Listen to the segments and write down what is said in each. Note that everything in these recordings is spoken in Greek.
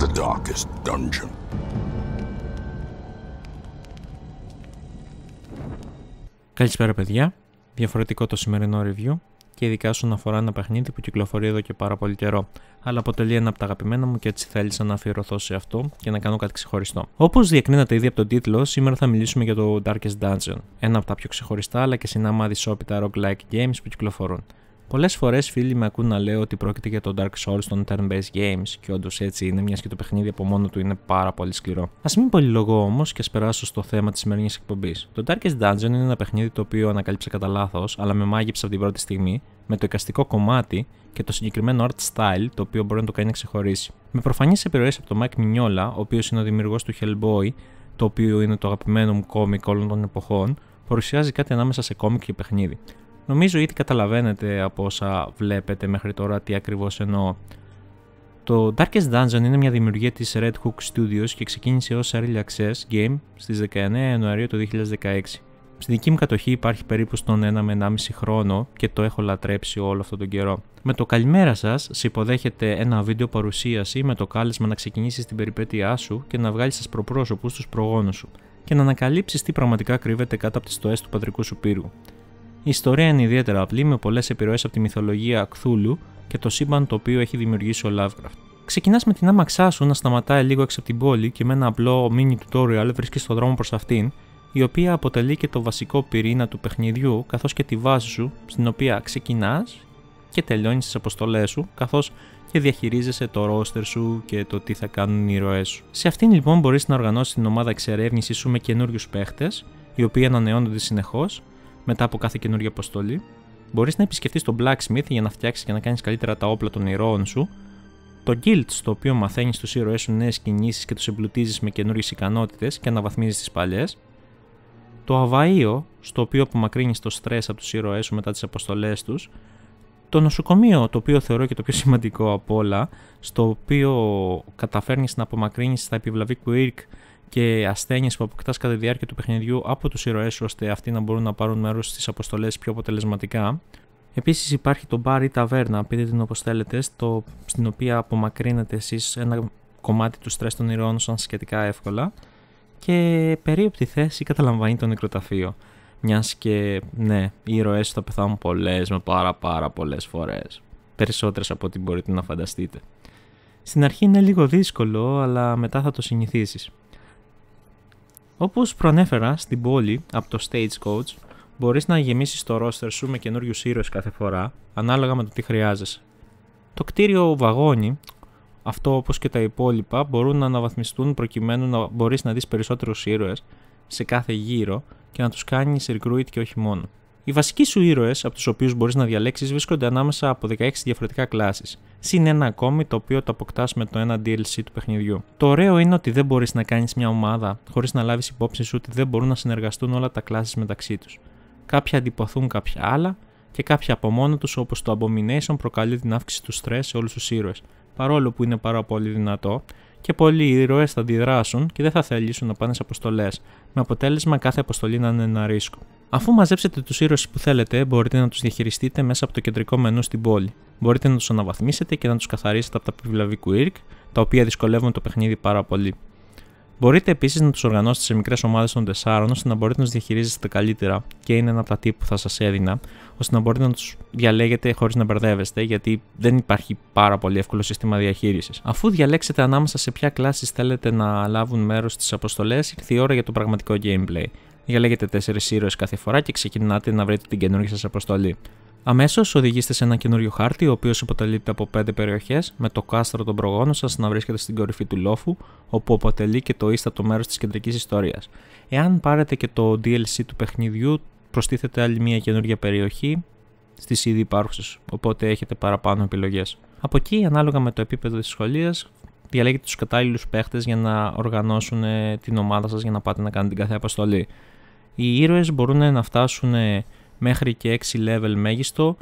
the darkest dungeon. Καλησπέρα παιδιά, διαφορετικό το σημερινό review και ειδικά σου αφορά ένα παιχνίδι που κυκλοφορεί εδώ και πάρα πολύ καιρό. Αλλά αποτελεί ένα από τα αγαπημένα μου και έτσι θέλησα να αφιερωθώ σε αυτό και να κάνω κάτι ξεχωριστό. Όπως διακρίνατε ήδη από τον τίτλο, σήμερα θα μιλήσουμε για το Darkest Dungeon, ένα από τα πιο ξεχωριστά αλλά και συνάμα δυσόπιτα roguelike games που κυκλοφορούν. Πολλές φορές φίλοι με ακούν να λέω ότι πρόκειται για το Dark Souls των turn-based games, και όντως έτσι είναι, μιας και το παιχνίδι από μόνο του είναι πάρα πολύ σκληρό. Ας μην πολυλογώ όμως και ας περάσω στο θέμα της σημερινής εκπομπής. Το Darkest Dungeon είναι ένα παιχνίδι το οποίο ανακάλυψα κατά λάθος, αλλά με μάγεψε από την πρώτη στιγμή, με το εικαστικό κομμάτι και το συγκεκριμένο art style το οποίο μπορεί να το κάνει να ξεχωρίσει. Με προφανείς επιρροές από τον Mike Mignola, ο οποίος είναι ο δημιουργός του Hellboy, το οποίο είναι το αγαπημένο μου κόμικ όλων των εποχών, παρουσιάζει κάτι ανάμεσα σε κόμικ και παιχνίδι. Νομίζω ήδη καταλαβαίνετε από όσα βλέπετε μέχρι τώρα τι ακριβώς εννοώ. Το Darkest Dungeon είναι μια δημιουργία της Red Hook Studios και ξεκίνησε ως Early Access Game στις 19 Ιανουαρίου του 2016. Στην δική μου κατοχή υπάρχει περίπου στον 1 με 1,5 χρόνο και το έχω λατρέψει όλο αυτόν τον καιρό. Με το καλημέρα σας, υποδέχεται ένα βίντεο παρουσίαση με το κάλεσμα να ξεκινήσεις την περιπέτειά σου και να βγάλεις σας προπρόσωπους στου προγόνους σου και να ανακαλύψεις τι πραγματικά κρύβεται κάτω από τις του πατρικού σου πύργου. Η ιστορία είναι ιδιαίτερα απλή με πολλές επιρροές από τη μυθολογία Κθούλου και το σύμπαν το οποίο έχει δημιουργήσει ο Lovecraft. Ξεκινάς με την άμαξά σου να σταματάει λίγο έξω από την πόλη και με ένα απλό mini tutorial βρίσκεις τον δρόμο προς αυτήν, η οποία αποτελεί και το βασικό πυρήνα του παιχνιδιού καθώς και τη βάση σου στην οποία ξεκινάς και τελειώνεις τις αποστολές σου, καθώς και διαχειρίζεσαι το ρόστερ σου και το τι θα κάνουν οι ροές σου. Σε αυτήν λοιπόν μπορείς να οργανώσεις την ομάδα εξερεύνηση σου με καινούριους παίχτες, οι οποίοι ανανεώνονται συνεχώς μετά από κάθε καινούργια αποστολή, μπορείς να επισκεφτείς τον blacksmith για να φτιάξεις και να κάνεις καλύτερα τα όπλα των ηρώων σου, το guild στο οποίο μαθαίνεις τους ήρωές σου νέες κινήσεις και τους εμπλουτίζεις με καινούριε ικανότητες και αναβαθμίζεις τις παλιές, το αβαίο στο οποίο απομακρύνεις το στρες από τους ήρωές σου μετά τις αποστολές τους, το νοσοκομείο, το οποίο θεωρώ και το πιο σημαντικό από όλα, στο οποίο καταφέρνεις να απομακρύνεις τα επιβλαβή quirk και ασθένειες που αποκτάς κατά τη διάρκεια του παιχνιδιού από τους ήρωές, ώστε αυτοί να μπορούν να πάρουν μέρος στις αποστολές πιο αποτελεσματικά. Επίσης υπάρχει το bar ή ταβέρνα, πείτε την όπως θέλετε, στο, στην οποία απομακρύνετε εσείς ένα κομμάτι του στρες των ηρώων σαν σχετικά εύκολα. Και περίοπτη θέση καταλαμβάνει το νεκροταφείο. Μιας και ναι, οι ηρωέ θα πεθάνουν πολλές με πάρα πάρα πολλές φορές. Περισσότερες από ό,τι μπορείτε να φανταστείτε. Στην αρχή είναι λίγο δύσκολο, αλλά μετά θα το συνηθίσεις. Όπως προανέφερα, στην πόλη, από το Stagecoach, μπορείς να γεμίσεις το roster σου με καινούριους ήρωες κάθε φορά, ανάλογα με το τι χρειάζεσαι. Το κτίριο βαγόνι, αυτό όπως και τα υπόλοιπα, μπορούν να αναβαθμιστούν προκειμένου να μπορείς να δεις περισσότερους ήρωες σε κάθε γύρο και να τους κάνεις recruit και όχι μόνο. Οι βασικοί σου ήρωες, από τους οποίους μπορείς να διαλέξεις, βρίσκονται ανάμεσα από 16 διαφορετικά κλάσεις. Συν ένα ακόμη το οποίο το αποκτάς με το ένα DLC του παιχνιδιού. Το ωραίο είναι ότι δεν μπορείς να κάνεις μια ομάδα χωρίς να λάβεις υπόψη σου ότι δεν μπορούν να συνεργαστούν όλα τα κλάσεις μεταξύ τους. Κάποια αντιποθούν κάποια άλλα και κάποια από μόνο τους όπως το Abomination προκαλεί την αύξηση του στρε σε όλους τους ήρωες. Παρόλο που είναι πάρα πολύ δυνατό, και πολλοί ήρωες θα αντιδράσουν και δεν θα θελήσουν να πάνε σε αποστολές, με αποτέλεσμα κάθε αποστολή να είναι ένα ρίσκο. Αφού μαζέψετε τους ήρωες που θέλετε, μπορείτε να τους διαχειριστείτε μέσα από το κεντρικό μενού στην πόλη. Μπορείτε να τους αναβαθμίσετε και να τους καθαρίσετε από τα επιβλαβικού ΙΡΚ, τα οποία δυσκολεύουν το παιχνίδι πάρα πολύ. Μπορείτε επίσης να τους οργανώσετε σε μικρές ομάδες των τεσσάρων, ώστε να μπορείτε να τους διαχειρίζεστε καλύτερα και είναι ένα από τα τύπου που θα σας έδινα, ώστε να μπορείτε να τους διαλέγετε χωρίς να μπερδεύεστε, γιατί δεν υπάρχει πάρα πολύ εύκολο σύστημα διαχείρισης. Αφού διαλέξετε ανάμεσα σε ποια κλάσεις θέλετε να λάβουν μέρος στις αποστολές, ήρθε η ώρα για το πραγματικό gameplay. Διαλέγετε 4 ήρωες κάθε φορά και ξεκινάτε να βρείτε την καινούργια σας αποστολή. Αμέσως οδηγήστε σε ένα καινούριο χάρτη, ο οποίος αποτελείται από 5 περιοχές, με το κάστρο των προγόνων σας να βρίσκεται στην κορυφή του λόφου, όπου αποτελεί και το ίστατο μέρος της κεντρικής ιστορίας. Εάν πάρετε και το DLC του παιχνιδιού, προστίθεται άλλη μια καινούργια περιοχή στις ήδη υπάρχουσες. Οπότε έχετε παραπάνω επιλογές. Από εκεί, ανάλογα με το επίπεδο της σχολείας, διαλέγετε τους κατάλληλους παίχτες για να οργανώσουν ε, την ομάδα σας για να πάτε να κάνετε την κάθε αποστολή. Οι ήρωες μπορούν να φτάσουν ε, μέχρι και 6 level μέγιστο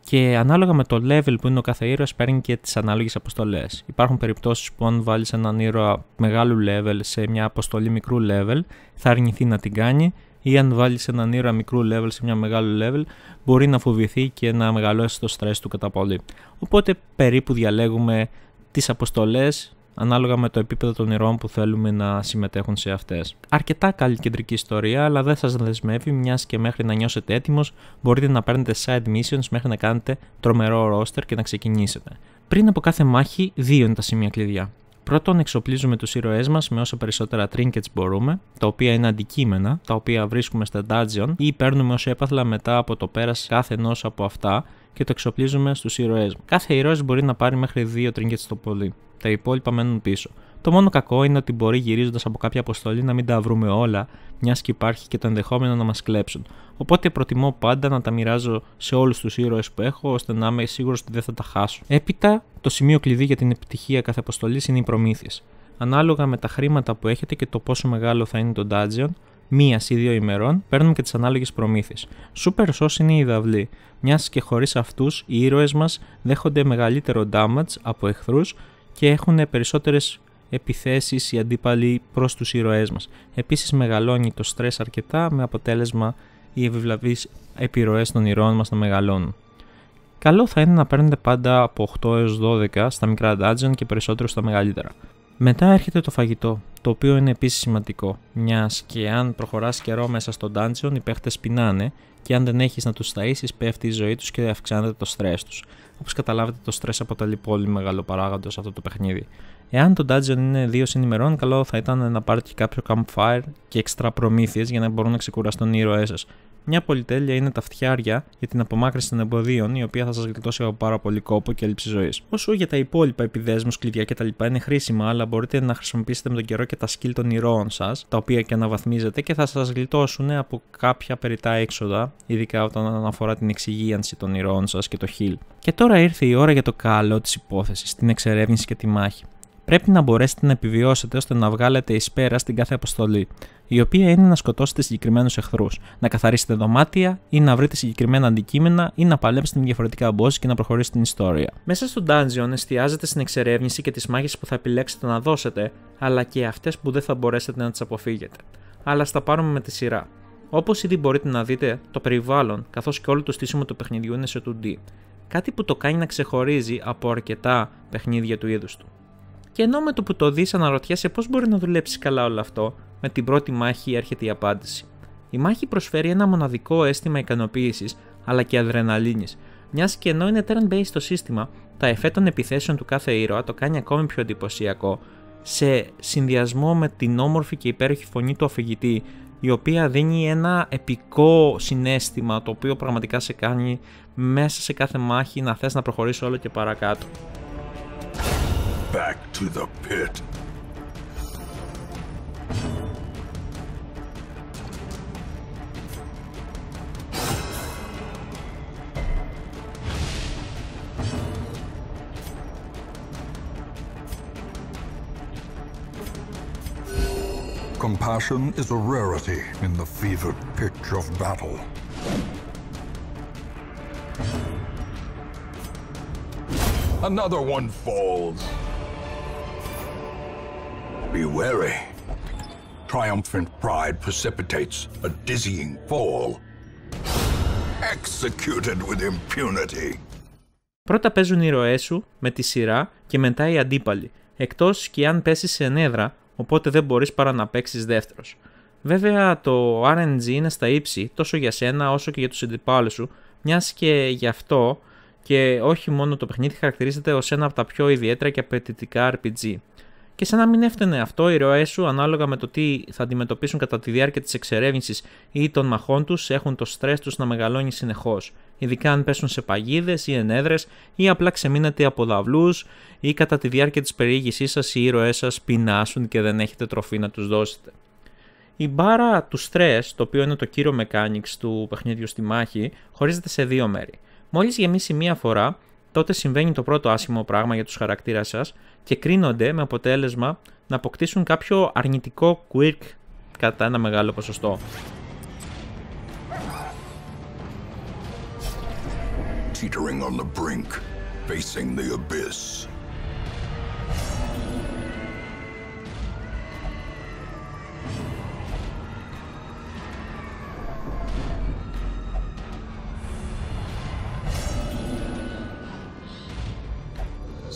και ανάλογα με το level που είναι ο κάθε ήρωας, παίρνει και τις ανάλογες αποστολές. Υπάρχουν περιπτώσεις που αν βάλεις έναν ήρωα μεγάλου level σε μια αποστολή μικρού level θα αρνηθεί να την κάνει ή αν βάλεις έναν ήρωα μικρού level σε μια μεγάλο level, μπορεί να φοβηθεί και να μεγαλώσει το stress του κατά πολύ. Οπότε περίπου διαλέγουμε τις αποστολές ανάλογα με το επίπεδο των ηρώων που θέλουμε να συμμετέχουν σε αυτές. Αρκετά καλή κεντρική ιστορία, αλλά δεν σας δεσμεύει, μιας και μέχρι να νιώσετε έτοιμος μπορείτε να παίρνετε side missions μέχρι να κάνετε τρομερό roster και να ξεκινήσετε. Πριν από κάθε μάχη, δύο είναι τα σημεία κλειδιά. Πρώτον, εξοπλίζουμε τους ήρωές μας με όσο περισσότερα trinkets μπορούμε, τα οποία είναι αντικείμενα, τα οποία βρίσκουμε στα dungeon ή παίρνουμε όσο έπαθλα μετά από το πέρας κάθε ενός από αυτά και το εξοπλίζουμε στους ήρωές. Κάθε ήρωας μπορεί να πάρει μέχρι 2 trinkets το πολύ. Τα υπόλοιπα μένουν πίσω. Το μόνο κακό είναι ότι μπορεί γυρίζοντας από κάποια αποστολή να μην τα βρούμε όλα, μιας και υπάρχει και το ενδεχόμενο να μας κλέψουν. Οπότε προτιμώ πάντα να τα μοιράζω σε όλους τους ήρωες που έχω, ώστε να είμαι σίγουρος ότι δεν θα τα χάσω. Έπειτα, το σημείο κλειδί για την επιτυχία κάθε αποστολής είναι οι προμήθειες. Ανάλογα με τα χρήματα που έχετε και το πόσο μεγάλο θα είναι το dungeon, μίας ή δύο ημερών παίρνουμε και τις ανάλογες προμήθειες. Super Sauce είναι η δαυλή, μιας και χωρίς αυτούς οι ήρωες μας δέχονται μεγαλύτερο damage από εχθρούς και έχουν περισσότερες Επιθέσεις οι αντίπαλοι προς τους ηρωέ μας. Επίσης μεγαλώνει το στρες αρκετά με αποτέλεσμα οι ευευλαβεί επιρροές των ηρώων μας να μεγαλώνουν. Καλό θα είναι να παίρνετε πάντα από 8 έω 12 στα μικρά dungeon και περισσότερο στα μεγαλύτερα. Μετά έρχεται το φαγητό, το οποίο είναι επίσης σημαντικό, μιας και αν προχωράς καιρό μέσα στο dungeon οι παίχτες πεινάνε και αν δεν έχεις να τους ταΐσεις πέφτει η ζωή τους και αυξάνεται το στρες τους. Όπως καταλάβετε το στρες αποτελεί πολύ μεγάλο παράγοντα αυτό το παιχνίδι. Εάν το dungeon είναι δύο συνημερών, καλό θα ήταν να πάρετε και κάποιο campfire και extra προμήθειες για να μπορούν να ξεκουραστούν οι ήρωές σας. Μια πολυτέλεια είναι τα φτιάρια για την απομάκρυνση των εμποδίων, η οποία θα σας γλιτώσει από πάρα πολύ κόπο και έλλειψη ζωής. Όσο για τα υπόλοιπα επιδέσμους, κλειδιά κτλ. είναι χρήσιμα, αλλά μπορείτε να χρησιμοποιήσετε με τον καιρό και τα skill των ηρώων σας, τα οποία και αναβαθμίζετε και θα σας γλιτώσουν από κάποια περιτά έξοδα, ειδικά όταν αναφορά την εξυγίανση των ηρώων σας και το heal. Και τώρα ήρθε η ώρα για το καλό της υπόθεσης, την εξερεύνηση και τη μάχη πρέπει να μπορέσετε να επιβιώσετε ώστε να βγάλετε εις πέρα στην κάθε αποστολή, η οποία είναι να σκοτώσετε συγκεκριμένους εχθρούς, να καθαρίσετε δωμάτια ή να βρείτε συγκεκριμένα αντικείμενα ή να παλέψετε με διαφορετικά boss και να προχωρήσετε την ιστορία. Μέσα στο dungeon εστιάζεται στην εξερεύνηση και τις μάχες που θα επιλέξετε να δώσετε, αλλά και αυτές που δεν θα μπορέσετε να τις αποφύγετε. Αλλά στα πάρουμε με τη σειρά. Όπως ήδη μπορείτε να δείτε, το περιβάλλον καθώς και όλο το στήσιμο του παιχνιδιού είναι σε 2D. Κάτι που το κάνει να ξεχωρίζει από αρκετά παιχνίδια του είδους του. Και ενώ με το που το δεις, αναρωτιέσαι πώς μπορεί να δουλέψει καλά όλο αυτό, με την πρώτη μάχη έρχεται η απάντηση. Η μάχη προσφέρει ένα μοναδικό αίσθημα ικανοποίησης αλλά και αδρεναλίνης, μιας και ενώ είναι turn-based το σύστημα, τα εφέ των επιθέσεων του κάθε ήρωα το κάνει ακόμη πιο εντυπωσιακό, σε συνδυασμό με την όμορφη και υπέροχη φωνή του αφηγητή, η οποία δίνει ένα επικό συνέστημα το οποίο πραγματικά σε κάνει μέσα σε κάθε μάχη να θες να προχωρήσεις όλο και παρακάτω. back to the pit. Compassion is a rarity in the fevered pitch of battle. Another one falls. Be Triumphant pride precipitates a dizzying fall. Executed with impunity. Πρώτα παίζουν οι ροές σου με τη σειρά και μετά οι αντίπαλοι, εκτός και αν πέσεις σε νέδρα, οπότε δεν μπορείς παρά να παίξεις δεύτερος. Βέβαια το RNG είναι στα ύψη τόσο για σένα όσο και για τους αντιπάλους σου, μιας και γι' αυτό και όχι μόνο το παιχνίδι χαρακτηρίζεται ως ένα από τα πιο ιδιαίτερα και απαιτητικά RPG και σαν να μην έφτανε αυτό, οι ροές σου, ανάλογα με το τι θα αντιμετωπίσουν κατά τη διάρκεια της εξερεύνησης ή των μαχών τους, έχουν το στρες τους να μεγαλώνει συνεχώς. Ειδικά αν πέσουν σε παγίδες ή ενέδρε ή απλά ξεμείνετε από δαυλού ή κατά τη διάρκεια της περιήγησής σας οι ήρωέ σας πεινάσουν και δεν έχετε τροφή να τους δώσετε. Η μπάρα του στρες, το οποίο είναι το κύριο mechanics του παιχνιδιού στη μάχη, χωρίζεται σε δύο μέρη. Μόλις γεμίσει μία φορά, τότε συμβαίνει το πρώτο άσχημο πράγμα για τους χαρακτήρες σας και κρίνονται με αποτέλεσμα να αποκτήσουν κάποιο αρνητικό quirk κατά ένα μεγάλο ποσοστό. Teetering on the brink, facing the abyss.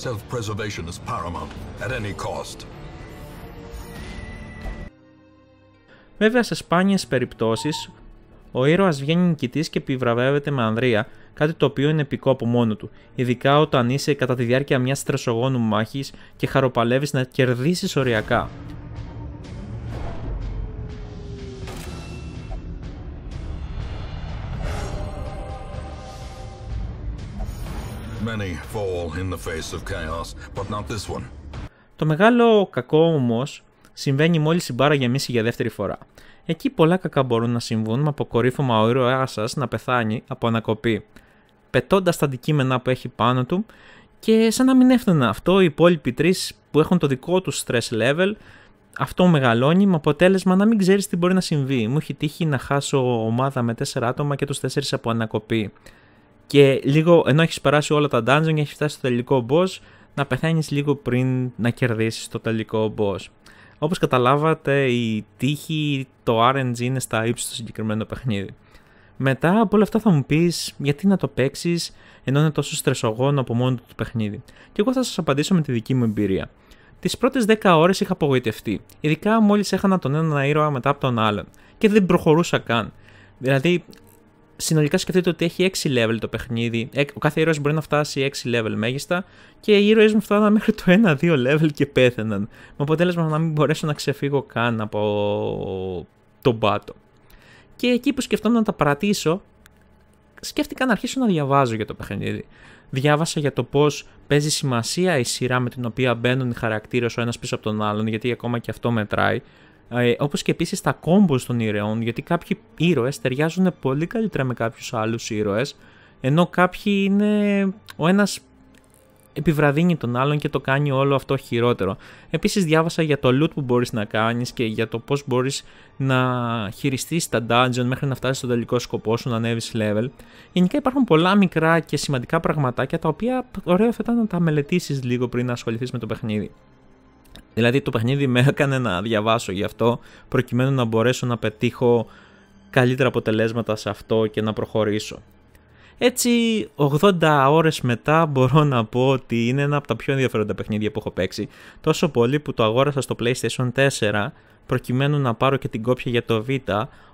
Self-preservation is paramount, at any cost. Βέβαια σε σπάνιες περιπτώσεις, ο ήρωας βγαίνει νικητής και επιβραβεύεται με ανδρεία, κάτι το οποίο είναι επικό από μόνο του, ειδικά όταν είσαι κατά τη διάρκεια μιας τρεσογόνου μάχης και χαροπαλεύεις να κερδίσεις οριακά. Many fall in the face of chaos, but not this one. Το μεγάλο κακό όμως συμβαίνει μόλις η μπάρα γεμίσει για δεύτερη φορά. Εκεί πολλά κακά μπορούν να συμβούν με αποκορύφωμα ο ήρωά σας να πεθάνει από ανακοπή, πετώντας τα αντικείμενα που έχει πάνω του και σαν να μην έφτανε αυτό, οι υπόλοιποι τρεις που έχουν το δικό τους stress level, αυτό μεγαλώνει με αποτέλεσμα να μην ξέρεις τι μπορεί να συμβεί. Μου έχει τύχει να χάσω ομάδα με τέσσερα άτομα και τους 4 από ανακοπή και λίγο ενώ έχεις περάσει όλα τα dungeon και έχεις φτάσει στο τελικό boss να πεθάνεις λίγο πριν να κερδίσεις το τελικό boss. Όπως καταλάβατε η τύχη, το RNG είναι στα ύψη στο συγκεκριμένο παιχνίδι. Μετά από όλα αυτά θα μου πεις γιατί να το παίξεις ενώ είναι τόσο στρεσογόνο από μόνο του το παιχνίδι. Και εγώ θα σας απαντήσω με τη δική μου εμπειρία. Τις πρώτες 10 ώρες είχα απογοητευτεί, ειδικά μόλις έχανα τον έναν ήρωα μετά από τον άλλον και δεν προχωρούσα καν. Δηλαδή, συνολικά σκεφτείτε ότι έχει 6 level το παιχνίδι. Ε, ο κάθε ήρωας μπορεί να φτάσει 6 level μέγιστα και οι ήρωες μου φτάναν μέχρι το 1-2 level και πέθαιναν Με αποτέλεσμα να μην μπορέσω να ξεφύγω καν από τον πάτο. Και εκεί που σκεφτόμουν να τα παρατήσω, σκέφτηκα να αρχίσω να διαβάζω για το παιχνίδι. Διάβασα για το πώς παίζει σημασία η σειρά με την οποία μπαίνουν οι χαρακτήρες ο ένας πίσω από τον άλλον, γιατί ακόμα και αυτό μετράει. Ε, Όπως και επίσης τα κόμπος των ηρεών, γιατί κάποιοι ήρωες ταιριάζουν πολύ καλύτερα με κάποιους άλλους ήρωες, ενώ κάποιοι είναι. ο ένας επιβραδύνει τον άλλον και το κάνει όλο αυτό χειρότερο. Επίσης, διάβασα για το loot που μπορείς να κάνεις και για το πώς μπορείς να χειριστείς τα dungeon μέχρι να φτάσεις στο τελικό σκοπό σου, να ανέβεις level. Γενικά υπάρχουν πολλά μικρά και σημαντικά πραγματάκια τα οποία ωραία θα ήταν να τα μελετήσεις λίγο πριν να ασχοληθείς με το παιχνίδι. Δηλαδή το παιχνίδι με έκανε να διαβάσω γι' αυτό προκειμένου να μπορέσω να πετύχω καλύτερα αποτελέσματα σε αυτό και να προχωρήσω. Έτσι 80 ώρες μετά μπορώ να πω ότι είναι ένα από τα πιο ενδιαφέροντα παιχνίδια που έχω παίξει τόσο πολύ που το αγόρασα στο PlayStation 4 προκειμένου να πάρω και την κόπια για το Β,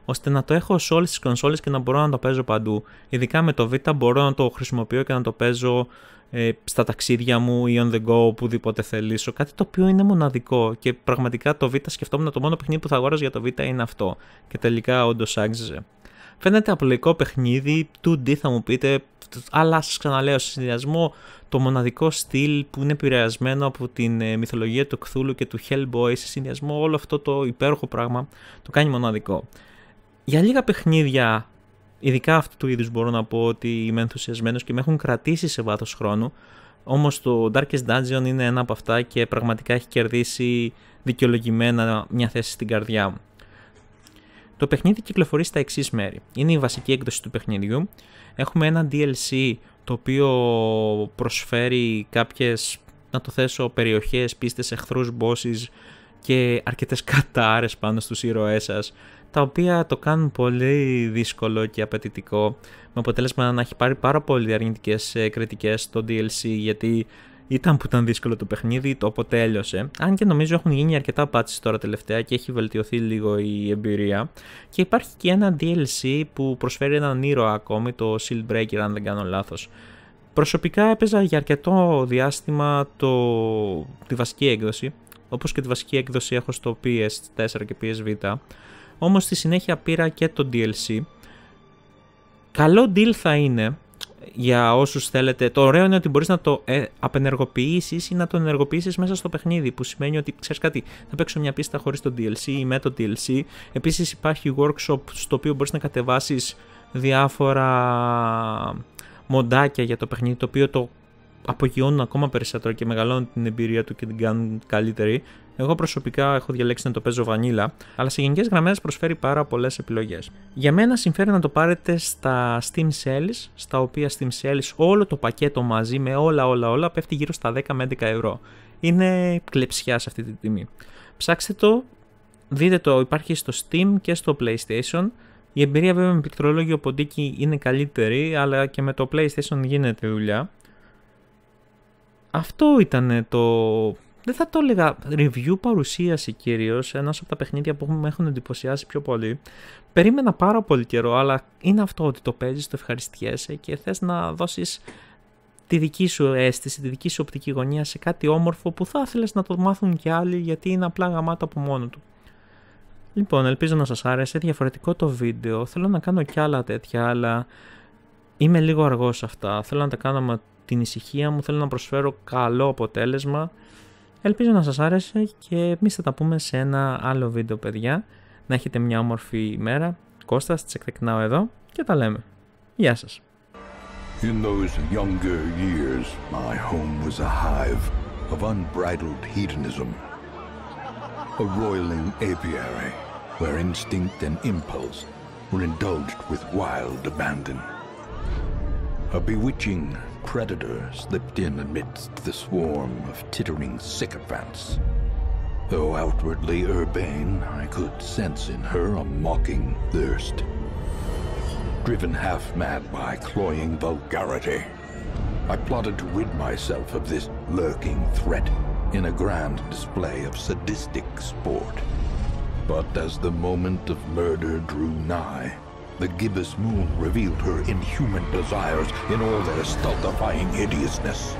ώστε να το έχω σε όλες τις κονσόλες και να μπορώ να το παίζω παντού. Ειδικά με το Β μπορώ να το χρησιμοποιώ και να το παίζω ε, στα ταξίδια μου ή on the go, οπουδήποτε θελήσω. Κάτι το οποίο είναι μοναδικό και πραγματικά το Β σκεφτόμουν το μόνο παιχνίδι που θα αγοράσω για το Β είναι αυτό. Και τελικά όντως άγγιζε. Φαίνεται απλοϊκό παιχνίδι, 2D θα μου πείτε, αλλά σας ξαναλέω, σε συνδυασμό το μοναδικό στυλ που είναι επηρεασμένο από την ε, μυθολογία του Κθούλου και του Hellboy, σε συνδυασμό όλο αυτό το υπέροχο πράγμα, το κάνει μοναδικό. Για λίγα παιχνίδια, ειδικά αυτού του είδους μπορώ να πω ότι είμαι ενθουσιασμένος και με έχουν κρατήσει σε βάθος χρόνου, όμως το Darkest Dungeon είναι ένα από αυτά και πραγματικά έχει κερδίσει δικαιολογημένα μια θέση στην καρδιά μου. Το παιχνίδι κυκλοφορεί στα εξής μέρη. Είναι η βασική έκδοση του παιχνιδιού. Έχουμε ένα DLC το οποίο προσφέρει κάποιες, να το θέσω, περιοχές, πίστες, εχθρούς, bosses και αρκετές κατάρες πάνω στους ήρωές σας, τα οποία το κάνουν πολύ δύσκολο και απαιτητικό, με αποτέλεσμα να έχει πάρει πάρα πολύ αρνητικές ε, κριτικές στο DLC, γιατί ήταν που ήταν δύσκολο το παιχνίδι, το όποτε Αν και νομίζω έχουν γίνει αρκετά patches τώρα τελευταία και έχει βελτιωθεί λίγο η εμπειρία. Και υπάρχει και ένα DLC που προσφέρει έναν ήρωα ακόμη, το Shield Breaker, αν δεν κάνω λάθος. Προσωπικά έπαιζα για αρκετό διάστημα το... τη βασική έκδοση, όπως και τη βασική έκδοση έχω στο PS4 και PSV. Όμως στη συνέχεια πήρα και το DLC. Καλό deal θα είναι, για όσους θέλετε. Το ωραίο είναι ότι μπορείς να το ε, ή να το ενεργοποιήσεις μέσα στο παιχνίδι. Που σημαίνει ότι ξέρεις κάτι, θα παίξω μια πίστα χωρίς το DLC ή με το DLC. Επίσης υπάρχει workshop στο οποίο μπορείς να κατεβάσεις διάφορα μοντάκια για το παιχνίδι, το οποίο το απογειώνουν ακόμα περισσότερο και μεγαλώνουν την εμπειρία του και την κάνουν καλύτερη. Εγώ προσωπικά έχω διαλέξει να το παίζω βανίλα, αλλά σε γενικές γραμμές προσφέρει πάρα πολλές επιλογές. Για μένα συμφέρει να το πάρετε στα Steam Sales, στα οποία Steam Sales όλο το πακέτο μαζί με όλα όλα όλα πέφτει γύρω στα 10 με 11 ευρώ. Είναι κλεψιά σε αυτή τη τιμή. Ψάξτε το, δείτε το, υπάρχει στο Steam και στο PlayStation. Η εμπειρία βέβαια με πληκτρολόγιο ποντίκι είναι καλύτερη, αλλά και με το PlayStation γίνεται δουλειά. Αυτό ήταν το δεν θα το έλεγα review παρουσίαση κυρίως, ένα από τα παιχνίδια που με έχουν εντυπωσιάσει πιο πολύ. Περίμενα πάρα πολύ καιρό, αλλά είναι αυτό ότι το παίζεις, το ευχαριστιέσαι και θες να δώσεις τη δική σου αίσθηση, τη δική σου οπτική γωνία σε κάτι όμορφο που θα ήθελες να το μάθουν και άλλοι γιατί είναι απλά γαμάτα από μόνο του. Λοιπόν, ελπίζω να σας άρεσε, διαφορετικό το βίντεο, θέλω να κάνω κι άλλα τέτοια, αλλά είμαι λίγο αργός αυτά, θέλω να τα κάνω με την ησυχία μου, θέλω να προσφέρω καλό αποτέλεσμα Ελπίζω να σας άρεσε και εμείς θα τα πούμε σε ένα άλλο βίντεο παιδιά. Να έχετε μια όμορφη ημέρα. Κώστας, τσεκδεκνάω εδώ και τα λέμε. Γεια σας. In those younger years, my home was a hive of unbridled hedonism. A roiling apiary where instinct and impulse were indulged with wild abandon. A bewitching predator slipped in amidst the swarm of tittering sycophants. Though outwardly urbane, I could sense in her a mocking thirst. Driven half mad by cloying vulgarity, I plotted to rid myself of this lurking threat in a grand display of sadistic sport. But as the moment of murder drew nigh, the gibbous moon revealed her inhuman desires in all their stultifying hideousness.